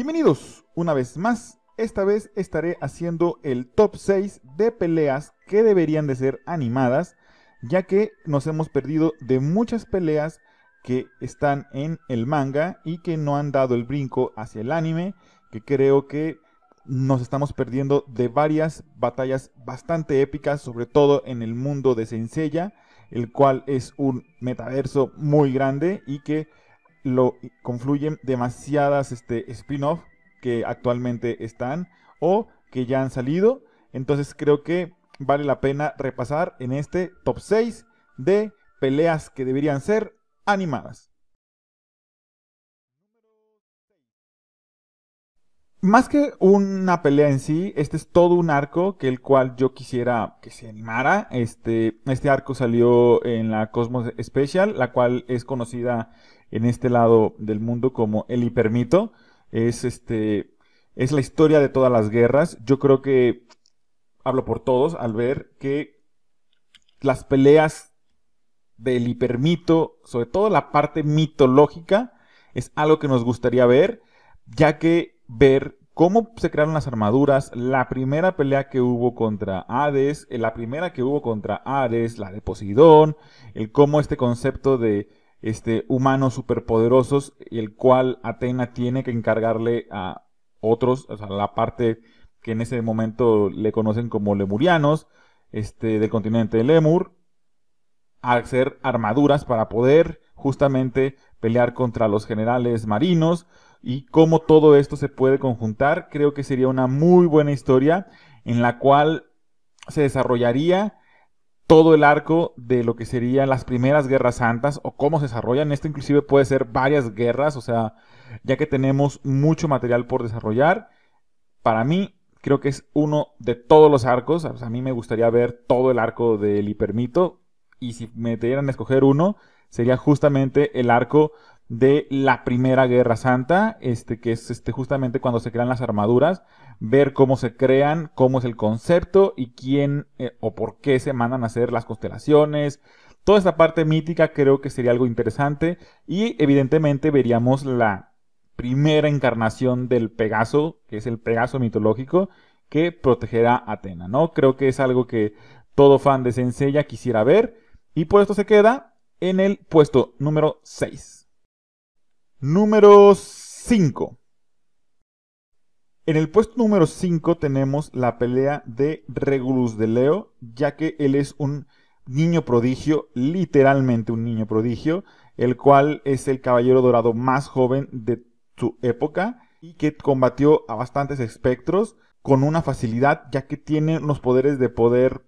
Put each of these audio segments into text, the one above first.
Bienvenidos una vez más. Esta vez estaré haciendo el top 6 de peleas que deberían de ser animadas, ya que nos hemos perdido de muchas peleas que están en el manga y que no han dado el brinco hacia el anime, que creo que nos estamos perdiendo de varias batallas bastante épicas, sobre todo en el mundo de Senseiya, el cual es un metaverso muy grande y que lo confluyen demasiadas este, spin-off que actualmente están o que ya han salido. Entonces creo que vale la pena repasar en este top 6 de peleas que deberían ser animadas. Más que una pelea en sí, este es todo un arco que el cual yo quisiera que se animara. Este, este arco salió en la Cosmos Special, la cual es conocida en este lado del mundo como El Hipermito. Es este es la historia de todas las guerras. Yo creo que hablo por todos al ver que las peleas del hipermito, sobre todo la parte mitológica, es algo que nos gustaría ver, ya que ver cómo se crearon las armaduras, la primera pelea que hubo contra Hades, eh, la primera que hubo contra Ares, la de Posidón. el cómo este concepto de este, humanos superpoderosos, el cual Atena tiene que encargarle a otros, o sea, la parte que en ese momento le conocen como lemurianos, este, del continente de Lemur, a hacer armaduras para poder justamente pelear contra los generales marinos y cómo todo esto se puede conjuntar. Creo que sería una muy buena historia en la cual se desarrollaría todo el arco de lo que serían las primeras guerras santas o cómo se desarrollan. Esto inclusive puede ser varias guerras, o sea, ya que tenemos mucho material por desarrollar, para mí creo que es uno de todos los arcos. a mí me gustaría ver todo el arco del hipermito y si me dieran a escoger uno, sería justamente el arco de la Primera Guerra Santa, este, que es este, justamente cuando se crean las armaduras, ver cómo se crean, cómo es el concepto y quién eh, o por qué se mandan a hacer las constelaciones. Toda esta parte mítica creo que sería algo interesante y evidentemente veríamos la primera encarnación del Pegaso, que es el Pegaso mitológico, que protegerá a Atena, ¿no? Creo que es algo que todo fan de Sensei quisiera ver y por esto se queda en el puesto número 6. Número 5. En el puesto número 5 tenemos la pelea de Regulus de Leo, ya que él es un niño prodigio, literalmente un niño prodigio, el cual es el caballero dorado más joven de su época y que combatió a bastantes espectros con una facilidad, ya que tiene unos poderes de poder,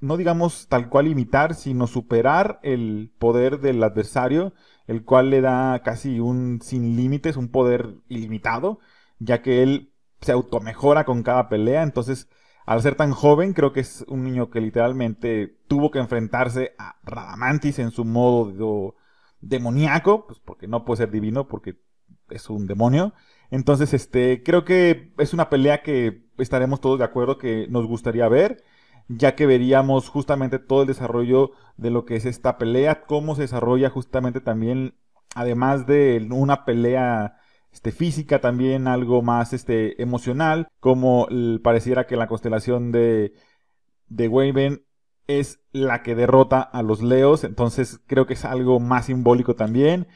no digamos tal cual imitar, sino superar el poder del adversario, el cual le da casi un sin límites, un poder ilimitado, ya que él se automejora con cada pelea, entonces al ser tan joven creo que es un niño que literalmente tuvo que enfrentarse a Radamantis en su modo demoníaco, pues porque no puede ser divino, porque es un demonio. Entonces, este, creo que es una pelea que estaremos todos de acuerdo que nos gustaría ver ya que veríamos justamente todo el desarrollo de lo que es esta pelea, cómo se desarrolla justamente también, además de una pelea este, física, también algo más este, emocional, como pareciera que la constelación de, de Waven es la que derrota a los Leos, entonces creo que es algo más simbólico también.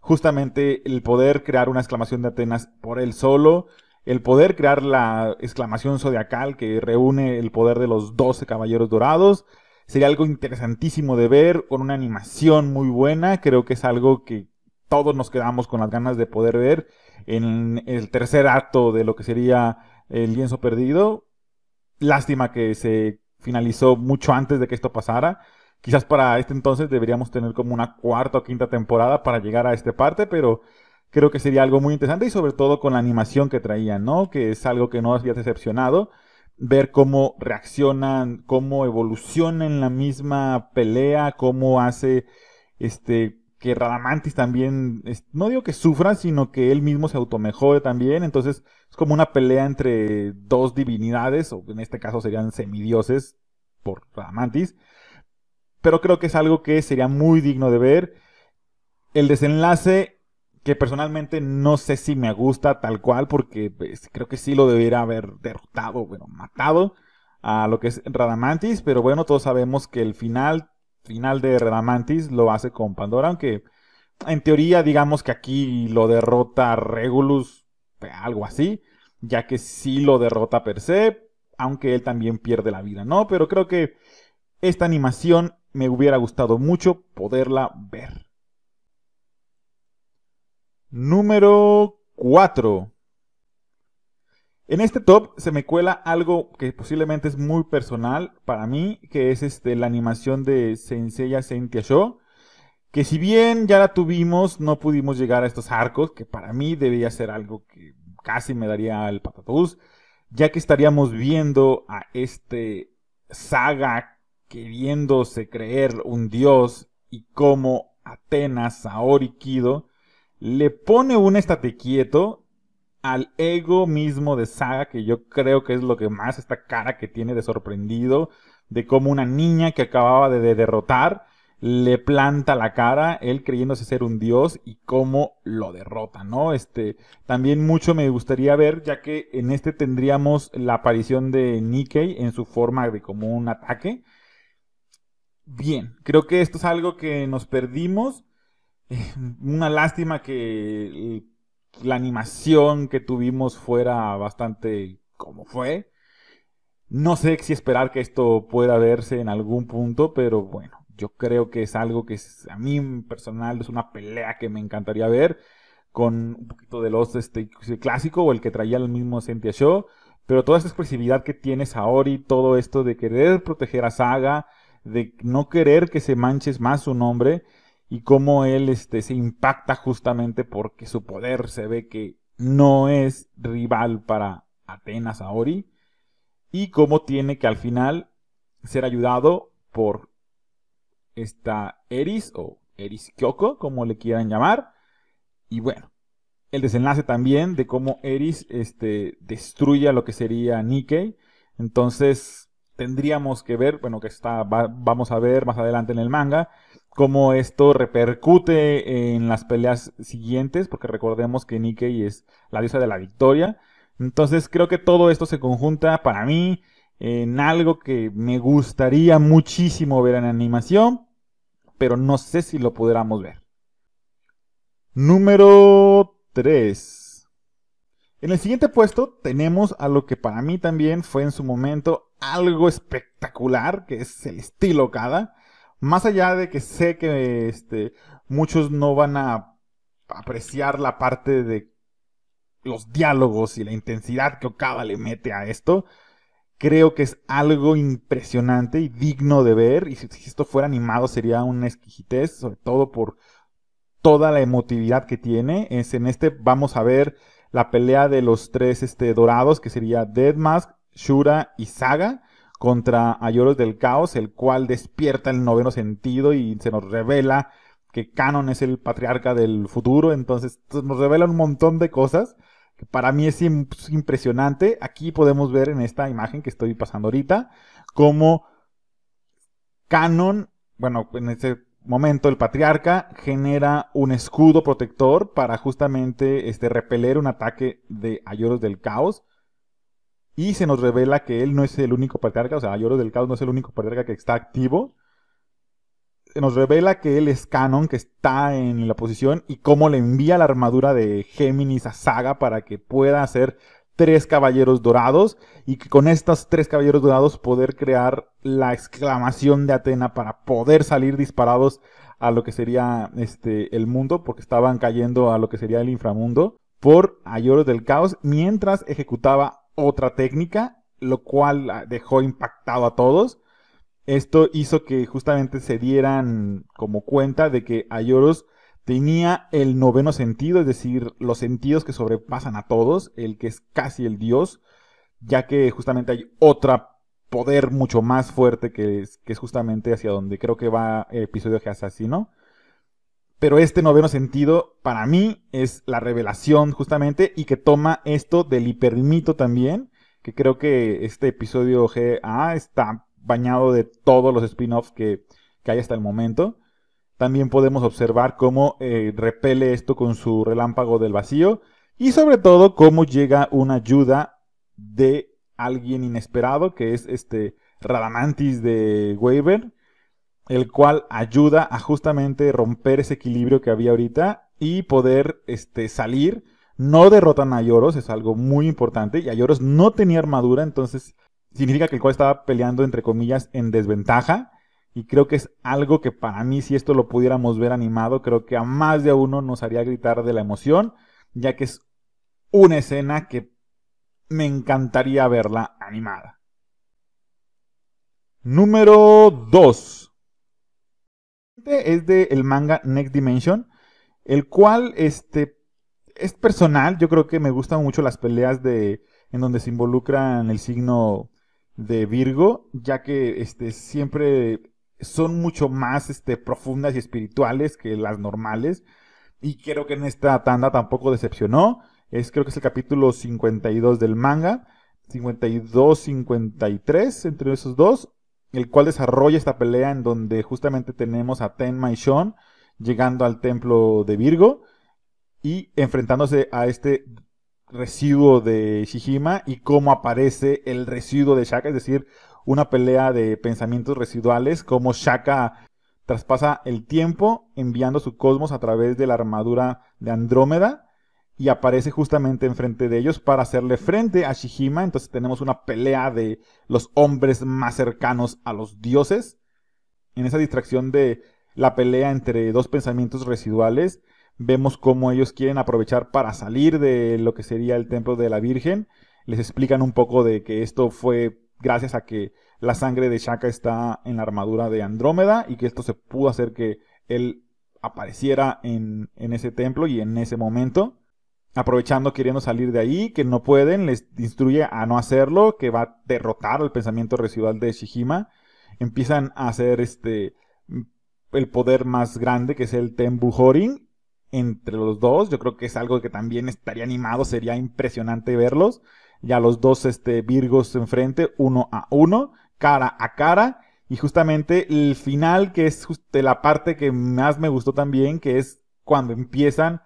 Justamente el poder crear una exclamación de Atenas por él solo, el poder, crear la exclamación zodiacal que reúne el poder de los 12 caballeros dorados. Sería algo interesantísimo de ver, con una animación muy buena. Creo que es algo que todos nos quedamos con las ganas de poder ver en el tercer acto de lo que sería el lienzo perdido. Lástima que se finalizó mucho antes de que esto pasara. Quizás para este entonces deberíamos tener como una cuarta o quinta temporada para llegar a esta parte, pero creo que sería algo muy interesante y sobre todo con la animación que traían, ¿no? Que es algo que no había decepcionado. Ver cómo reaccionan, cómo evolucionan en la misma pelea, cómo hace este que Radamantis también, no digo que sufra, sino que él mismo se automejore también. Entonces es como una pelea entre dos divinidades, o en este caso serían semidioses por Radamantis. Pero creo que es algo que sería muy digno de ver. El desenlace que personalmente no sé si me gusta tal cual, porque pues, creo que sí lo debiera haber derrotado, bueno, matado a lo que es Radamantis, pero bueno, todos sabemos que el final, final de Radamantis lo hace con Pandora, aunque en teoría digamos que aquí lo derrota Regulus, algo así, ya que sí lo derrota per se, aunque él también pierde la vida, ¿no? Pero creo que esta animación me hubiera gustado mucho poderla ver. Número 4. En este top se me cuela algo que posiblemente es muy personal para mí, que es este, la animación de Senseiya yo que si bien ya la tuvimos, no pudimos llegar a estos arcos, que para mí debía ser algo que casi me daría el patatús, ya que estaríamos viendo a este saga queriéndose creer un dios y como Atenas, Saori Kido, le pone un estate quieto al ego mismo de Saga, que yo creo que es lo que más esta cara que tiene de sorprendido, de cómo una niña que acababa de, derrotar le planta la cara, él creyéndose ser un dios y cómo lo derrota, ¿no? Este, también mucho me gustaría ver, ya que en este tendríamos la aparición de Nikkei en su forma de como un ataque. Bien, creo que esto es algo que nos perdimos una lástima que la animación que tuvimos fuera bastante como fue. No sé si esperar que esto pueda verse en algún punto, pero bueno, yo creo que es algo que a mí personal es una pelea que me encantaría ver con un poquito de los este, clásico o el que traía el mismo Sentia Show, pero toda esta expresividad que tiene y todo esto de querer proteger a Saga, de no querer que se manches más su nombre, y cómo él este, se impacta justamente porque su poder se ve que no es rival para Atenas Aori y cómo tiene que al final ser ayudado por esta Eris o Eris Kyoko, como le quieran llamar. Y bueno, el desenlace también de cómo Eris este, destruye a lo que sería Nikkei. Entonces tendríamos que ver, bueno, que está, vamos a ver más adelante en el manga, cómo esto repercute en las peleas siguientes, porque recordemos que Nikkei es la diosa de la victoria. Entonces creo que todo esto se conjunta para mí en algo que me gustaría muchísimo ver en animación, pero no sé si lo pudiéramos ver. Número 3. En el siguiente puesto tenemos a lo que para mí también fue en su momento algo espectacular, que es el estilo Kada más allá de que sé que este, muchos no van a apreciar la parte de los diálogos y la intensidad que Okada le mete a esto, creo que es algo impresionante y digno de ver. Y si esto fuera animado sería una exquisitez, sobre todo por toda la emotividad que tiene. en este vamos a ver la pelea de los tres este, dorados, que sería Deadmask, Shura y Saga contra Ayoros del Caos, el cual despierta el noveno sentido y se nos revela que Canon es el patriarca del futuro, entonces nos revela un montón de cosas que para mí es pues, impresionante. Aquí podemos ver en esta imagen que estoy pasando ahorita cómo Canon, bueno, en este momento el patriarca genera un escudo protector para justamente este, repeler un ataque de Ayoros del Caos. Y se nos revela que él no es el único patriarca, o sea, del Caos no es el único patriarca que está activo. Se nos revela que él es Canon, que está en la posición, y cómo le envía la armadura de Géminis a Saga para que pueda hacer tres caballeros dorados y que con estos tres caballeros dorados poder crear la exclamación de Atena para poder salir disparados a lo que sería este el mundo porque estaban cayendo a lo que sería el inframundo por Ayoros del Caos mientras ejecutaba otra técnica, lo cual ah, dejó impactado a todos. Esto hizo que justamente se dieran como cuenta de que Ayoros tenía el noveno sentido, es decir, los sentidos que sobrepasan a todos, el que es casi el dios, ya que justamente hay otro poder mucho más fuerte que es, que es justamente hacia donde creo que va el episodio de asesino, pero este noveno sentido para mí es la revelación justamente y que toma esto del hipermito también, que creo que este episodio GA está bañado de todos los spin-offs que, hay hasta el momento. También podemos observar cómo eh, repele esto con su relámpago del vacío y sobre todo cómo llega una ayuda de alguien inesperado que es este Radamantis de Waver el cual ayuda a justamente romper ese equilibrio que había ahorita y poder este, salir. No derrotan a Yoros, es algo muy importante. Y a Yoros no tenía armadura, entonces significa que el cual estaba peleando, entre comillas, en desventaja. Y creo que es algo que para mí, si esto lo pudiéramos ver animado, creo que a más de uno nos haría gritar de la emoción, ya que es una escena que me encantaría verla animada. Número 2 es del manga Next Dimension, el cual este, es personal. Yo creo que me gustan mucho las peleas de, en donde se involucran el signo de Virgo, ya que este, siempre son mucho más este, profundas y espirituales que las normales. Y creo que en esta tanda tampoco decepcionó. Es, creo que es el capítulo 52 del manga. 52, 53, entre esos dos el cual desarrolla esta pelea en donde justamente tenemos a Tenma y Shon llegando al templo de Virgo y enfrentándose a este residuo de Shijima y cómo aparece el residuo de Shaka, es decir, una pelea de pensamientos residuales, como Shaka traspasa el tiempo enviando su cosmos a través de la armadura de Andrómeda y aparece justamente enfrente de ellos para hacerle frente a Shihima. Entonces tenemos una pelea de los hombres más cercanos a los dioses. En esa distracción de la pelea entre dos pensamientos residuales, vemos cómo ellos quieren aprovechar para salir de lo que sería el templo de la Virgen. Les explican un poco de que esto fue gracias a que la sangre de Shaka está en la armadura de Andrómeda y que esto se pudo hacer que él apareciera en, en ese templo y en ese momento aprovechando queriendo salir de ahí, que no pueden, les instruye a no hacerlo, que va a derrotar al pensamiento residual de Shihima. Empiezan a hacer este mm, el poder más grande que es el Tenbu Horin entre los dos, yo creo que es algo que también estaría animado, sería impresionante verlos. Ya los dos este Virgos enfrente, uno a uno, cara a cara y justamente el final que es la parte que más me gustó también, que es cuando empiezan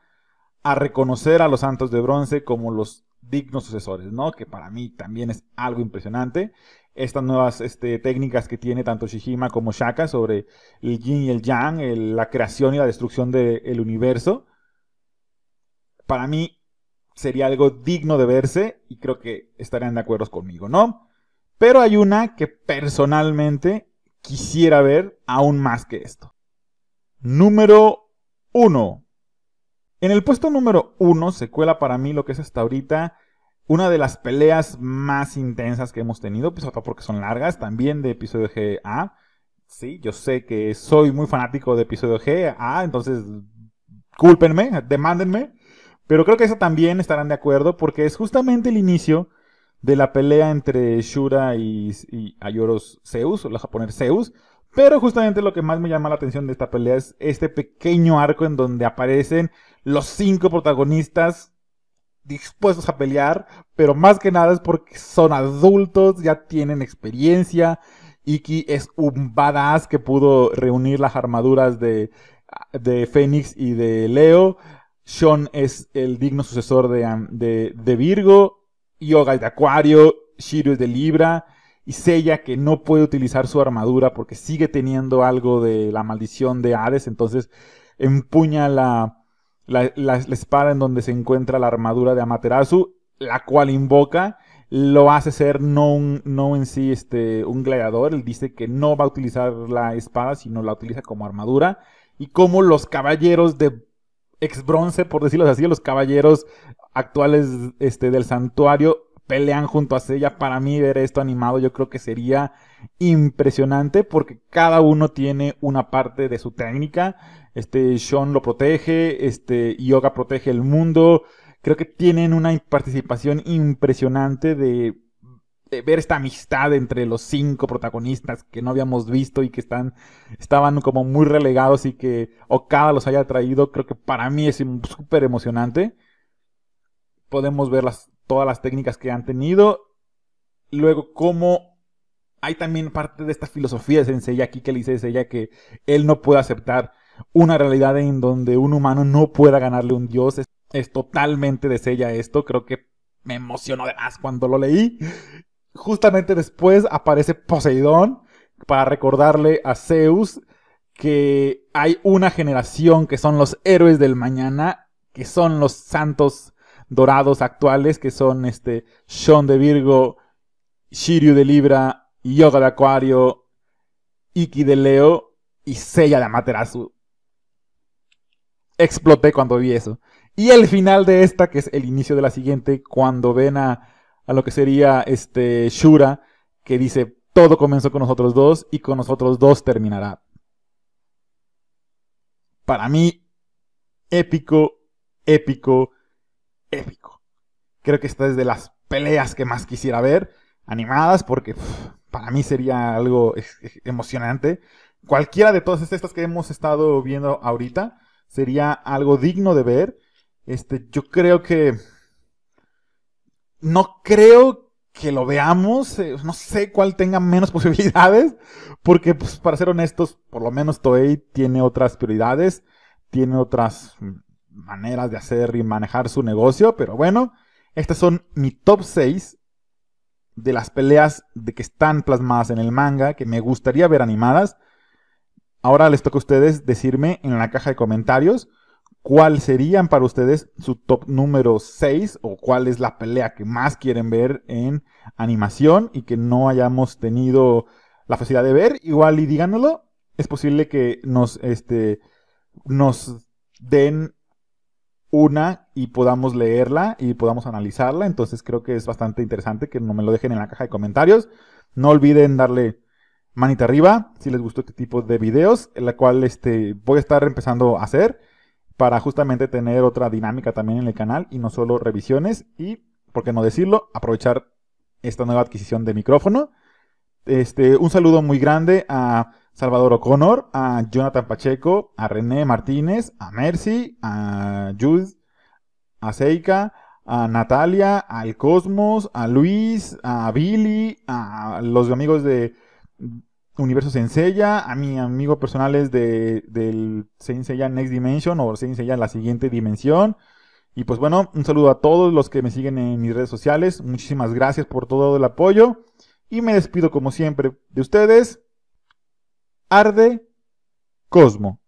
a reconocer a los santos de bronce como los dignos sucesores, ¿no? Que para mí también es algo impresionante. Estas nuevas este, técnicas que tiene tanto Shijima como Shaka sobre el yin y el yang, la creación y la destrucción del universo, para mí sería algo digno de verse y creo que estarían de acuerdo conmigo, ¿no? Pero hay una que personalmente quisiera ver aún más que esto. Número 1. En el puesto número uno se cuela para mí lo que es hasta ahorita una de las peleas más intensas que hemos tenido, pues porque son largas, también de episodio GA. Sí, yo sé que soy muy fanático de episodio GA, entonces culpenme, demandenme Pero creo que eso también estarán de acuerdo porque es justamente el inicio de la pelea entre Shura y, y Ayoros Zeus, o la japoneses Zeus. Pero justamente lo que más me llama la atención de esta pelea es este pequeño arco en donde aparecen los cinco protagonistas dispuestos a pelear, pero más que nada es porque son adultos, ya tienen experiencia. Iki es un badass que pudo reunir las armaduras de, de Fénix y de Leo. Sean es el digno sucesor de, de, de Virgo. Yoga es de Acuario. Shiryu es de Libra. Y Seiya que no puede utilizar su armadura porque sigue teniendo algo de la maldición de Hades. Entonces empuña la, la, espada en donde se encuentra la armadura de Amaterasu, la cual invoca lo hace ser no, no en sí este, un gladiador. Él dice que no va a utilizar la espada, sino la utiliza como armadura. Y como los caballeros de ex bronce, por decirlo así, los caballeros actuales este, del santuario, pelean junto a ella. Para mí ver esto animado yo creo que sería impresionante porque cada uno tiene una parte de su técnica. Este Sean lo protege, este Yoga protege el mundo. Creo que tienen una participación impresionante de, ver esta amistad entre los cinco protagonistas que no habíamos visto y que están estaban como muy relegados y que Okada los haya traído. Creo que para mí es súper emocionante podemos ver las, todas las técnicas que han tenido. Luego, cómo hay también parte de esta filosofía de Sensei aquí que le dice ella. que él no puede aceptar una realidad en donde un humano no pueda ganarle un dios. Es, totalmente de Sella esto. Creo que me emocionó de más cuando lo leí. Justamente después aparece Poseidón para recordarle a Zeus que hay una generación que son los héroes del mañana, que son los santos dorados actuales, que son este Sean de Virgo, Shiryu de Libra, Yoga de Acuario, Iki de Leo y sella de Amaterasu. Exploté cuando vi eso. Y el final de esta, que es el inicio de la siguiente, cuando ven a, a lo que sería este Shura, que dice, todo comenzó con nosotros dos y con nosotros dos terminará. Para mí, épico, épico, épico. Creo que esta es de las peleas que más quisiera ver, animadas, porque para mí sería algo emocionante. Cualquiera de todas estas que hemos estado viendo ahorita sería algo digno de ver. Este, yo creo que no creo que lo veamos, eh, no sé cuál tenga menos posibilidades, porque pues, para ser honestos, por lo menos Toei tiene otras prioridades, tiene otras mm, maneras de hacer y manejar su negocio, pero bueno, estas son mi top 6 de las peleas de que están plasmadas en el manga, que me gustaría ver animadas. Ahora les toca a ustedes decirme en la caja de comentarios cuál serían para ustedes su top número 6 o cuál es la pelea que más quieren ver en animación y que no hayamos tenido la facilidad de ver. Igual y díganoslo, es posible que nos, este, nos den una y podamos leerla y podamos analizarla. Entonces creo que es bastante interesante que no me lo dejen en la caja de comentarios. No olviden darle manita arriba si les gustó este tipo de videos, en la cual este, voy a estar empezando a hacer para justamente tener otra dinámica también en el canal y no solo revisiones y, por qué no decirlo, aprovechar esta nueva adquisición de micrófono. Este, un saludo muy grande a Salvador O'Connor, a Jonathan Pacheco, a René Martínez, a Mercy, a Jude, a Seika, a Natalia, al Cosmos, a Luis, a Billy, a los amigos de Universo Senseiya, a mi amigo personales de, del Senseiya Next Dimension o Senseiya La Siguiente Dimensión. Y pues bueno, un saludo a todos los que me siguen en mis redes sociales. Muchísimas gracias por todo el apoyo. Y me despido como siempre de ustedes. Arde Cosmo.